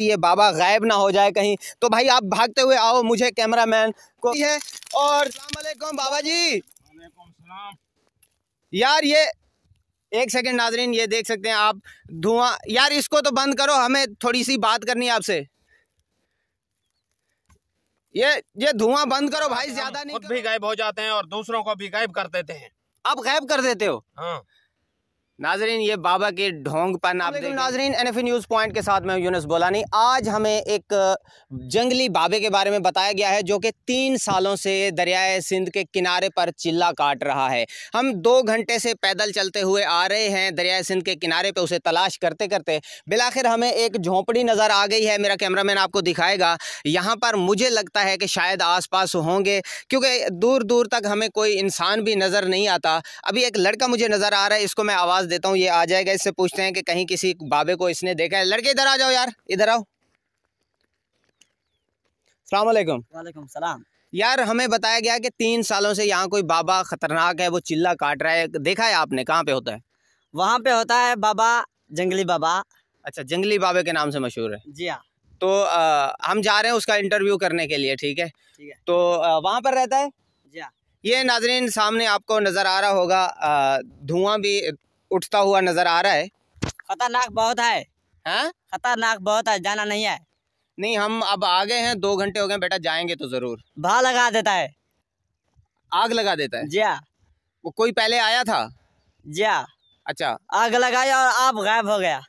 सकती है बाबा गायब ना हो जाए कहीं तो भाई आप भागते हुए आओ मुझे कैमरा मैन को है और सलाम बाबा जी यार ये एक सेकंड नाजरीन ये देख सकते हैं आप धुआं यार इसको तो बंद करो हमें थोड़ी सी बात करनी है आपसे ये ये धुआं बंद करो भाई ज्यादा नहीं खुद भी गायब हो जाते हैं और दूसरों को भी गायब कर देते हैं आप गायब कर देते हो हाँ नाजरीन ये बाबा के ढोंगपन आप देखें नाजरीन एन एफ न्यूज़ पॉइंट के साथ मैं यूनस बोलानी आज हमें एक जंगली बाबे के बारे में बताया गया है जो कि तीन सालों से दरियाए सिंध के किनारे पर चिल्ला काट रहा है हम दो घंटे से पैदल चलते हुए आ रहे हैं दरियाए सिंध के किनारे पर उसे तलाश करते करते बिलाखिर हमें एक झोंपड़ी नज़र आ गई है मेरा मैन आपको दिखाएगा यहाँ पर मुझे लगता है कि शायद पास होंगे क्योंकि दूर दूर तक हमें कोई इंसान भी नज़र नहीं आता अभी एक लड़का मुझे नज़र आ रहा है इसको मैं आवाज़ देता हूँ ये आ जाएगा इससे पूछते हैं कि कहीं किसी बाबे को इसने देखा है लड़के इधर आ जाओ यार इधर आओ सलामकुम वालेकुम सलाम यार हमें बताया गया कि तीन सालों से यहाँ कोई बाबा ख़तरनाक है वो चिल्ला काट रहा है देखा है आपने कहाँ पे होता है वहाँ पे होता है बाबा जंगली बाबा अच्छा जंगली बाबे के नाम से मशहूर है जी हाँ तो आ, हम जा रहे हैं उसका इंटरव्यू करने के लिए ठीक है ठीक है तो वहाँ पर रहता है जी हाँ ये नाजरीन सामने आपको नज़र आ रहा होगा धुआं भी उठता हुआ नजर आ रहा है खतरनाक बहुत है हाँ खतरनाक बहुत है जाना नहीं है नहीं हम अब आ गए हैं दो घंटे हो गए बेटा जाएंगे तो जरूर भा लगा देता है आग लगा देता है जिया वो कोई पहले आया था जिया अच्छा आग लगाई और आप गायब हो गया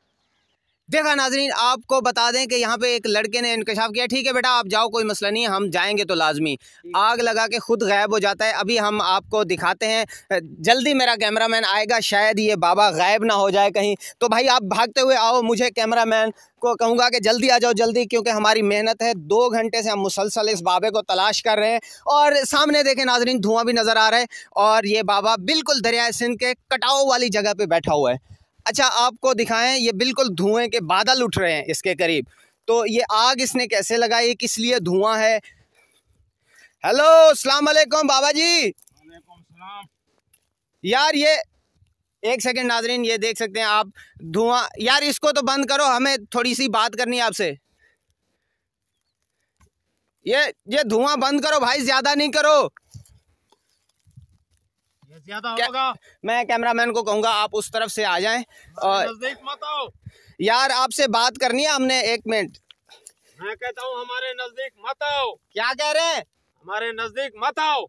देखा नाजरीन आपको बता दें कि यहाँ पे एक लड़के ने इंकशाफ किया ठीक है बेटा आप जाओ कोई मसला नहीं हम जाएंगे तो लाजमी आग लगा के खुद गायब हो जाता है अभी हम आपको दिखाते हैं जल्दी मेरा कैमरा मैन आएगा शायद ये बाबा गायब ना हो जाए कहीं तो भाई आप भागते हुए आओ मुझे कैमरा मैन को कहूँगा कि जल्दी आ जाओ जल्दी क्योंकि हमारी मेहनत है दो घंटे से हम मुसलसल इस बाबे को तलाश कर रहे हैं और सामने देखें नाजरीन धुआं भी नज़र आ रहा है और ये बाबा बिल्कुल दरिया सिंध के कटाओ वाली जगह पर बैठा हुआ है अच्छा आपको दिखाएं ये बिल्कुल धुएं के बादल उठ रहे हैं इसके करीब तो ये आग इसने कैसे लगाई किस लिए धुआं है हेलो अस्सलाम वालेकुम बाबा जी सलाम यार ये एक सेकंड नाजरीन ये देख सकते हैं आप धुआं यार इसको तो बंद करो हमें थोड़ी सी बात करनी है आपसे ये ये धुआं बंद करो भाई ज़्यादा नहीं करो मैं कैमरा मैं कैमरामैन को कहूंगा आप उस तरफ से आ जाए और मत आओ यार आपसे बात करनी है हमने एक मिनट मैं कहता हूँ हमारे नजदीक मत आओ क्या कह रहे हैं हमारे नजदीक मत आओ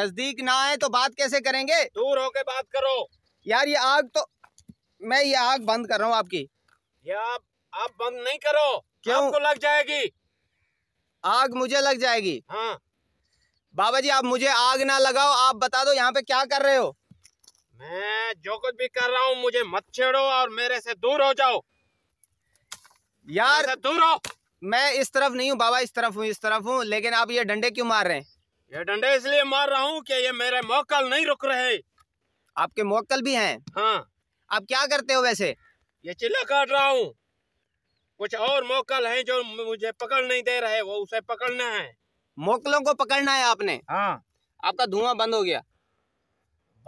नजदीक ना आए तो बात कैसे करेंगे दूर होके बात करो यार ये आग तो मैं ये आग बंद कर रहा हूँ आपकी ये आप आप बंद नहीं करो क्यों आपको लग जाएगी आग मुझे लग जाएगी हाँ बाबा जी आप मुझे आग ना लगाओ आप बता दो यहाँ पे क्या कर रहे हो मैं जो कुछ भी कर रहा हूँ मुझे मत छेड़ो और मेरे से दूर हो जाओ यार दूर हो मैं इस तरफ नहीं हूँ बाबा इस तरफ हूँ इस तरफ हूँ लेकिन आप ये डंडे क्यों मार रहे हैं ये डंडे इसलिए मार रहा हूँ कि ये मेरे मोकल नहीं रुक रहे आपके मोकल भी हैं हाँ आप क्या करते हो वैसे ये चिल्ला काट रहा हूँ कुछ और मोकल हैं जो मुझे पकड़ नहीं दे रहे वो उसे पकड़ना है मोकलों को पकड़ना है आपने हाँ आपका धुआं बंद हो गया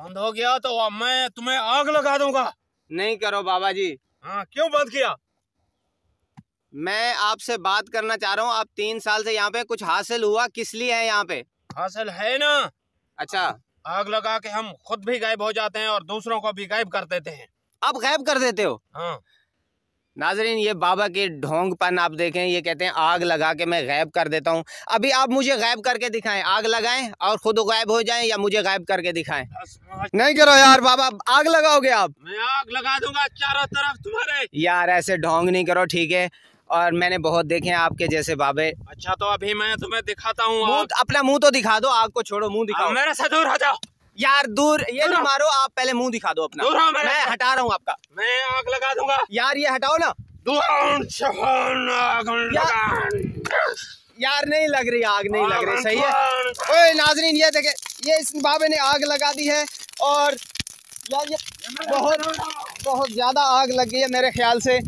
बंद हो गया तो मैं तुम्हें आग लगा दूंगा नहीं करो बाबा जी हाँ क्यों बंद किया मैं आपसे बात करना चाह रहा हूँ आप तीन साल से यहाँ पे कुछ हासिल हुआ किस लिए है यहाँ पे हासिल है ना अच्छा आग लगा के हम खुद भी गायब हो जाते हैं और दूसरों को भी गायब कर देते हैं आप गायब कर देते हो हाँ नाजरीन ये बाबा के ढोंगपन आप देखें ये कहते हैं आग लगा के मैं गायब कर देता हूँ अभी आप मुझे गायब करके दिखाएं आग लगाएं और खुद गायब हो जाएं या मुझे गायब करके दिखाएं नहीं करो यार बाबा आग लगाओगे आप मैं आग लगा दूंगा चारों तरफ तुम्हारे यार ऐसे ढोंग नहीं करो ठीक है और मैंने बहुत देखे आपके जैसे बाबे अच्छा तो अभी मैं तुम्हें दिखाता हूँ अपना मुँह तो दिखा दो आग को छोड़ो मुँह दिखाओ मेरे से दूर हो जाओ यार दूर ये दूर ना मारो आप पहले मुंह दिखा दो अपना मैं हटा रहा हूँ आपका मैं आग लगा दूंगा यार ये हटाओ ना यार नहीं लग रही आग नहीं लग रही सही है ओए नाजरीन ये देखे ये इस बाबे ने आग लगा दी है और यार ये बहुत बहुत ज़्यादा आग लग गई है मेरे ख्याल से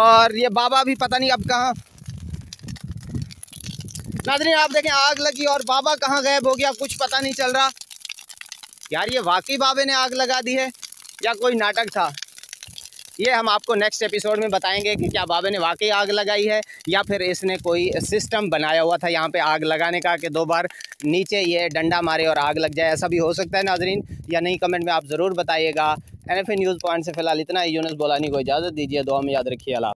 और ये बाबा भी पता नहीं अब कहाँ नाजरीन आप देखें आग लगी और बाबा कहाँ गायब हो गया कुछ पता नहीं चल रहा यार ये वाकई बाबे ने आग लगा दी है या कोई नाटक था ये हम आपको नेक्स्ट एपिसोड में बताएंगे कि क्या बाबे ने वाकई आग लगाई है या फिर इसने कोई सिस्टम बनाया हुआ था यहाँ पे आग लगाने का कि दो बार नीचे ये डंडा मारे और आग लग जाए ऐसा भी हो सकता है नाजरीन या नहीं कमेंट में आप ज़रूर बताइएगा एन न्यूज़ पॉइंट से फिलहाल इतना ही यूनस बोलानी को इजाज़त दीजिए दो हम याद रखिए अला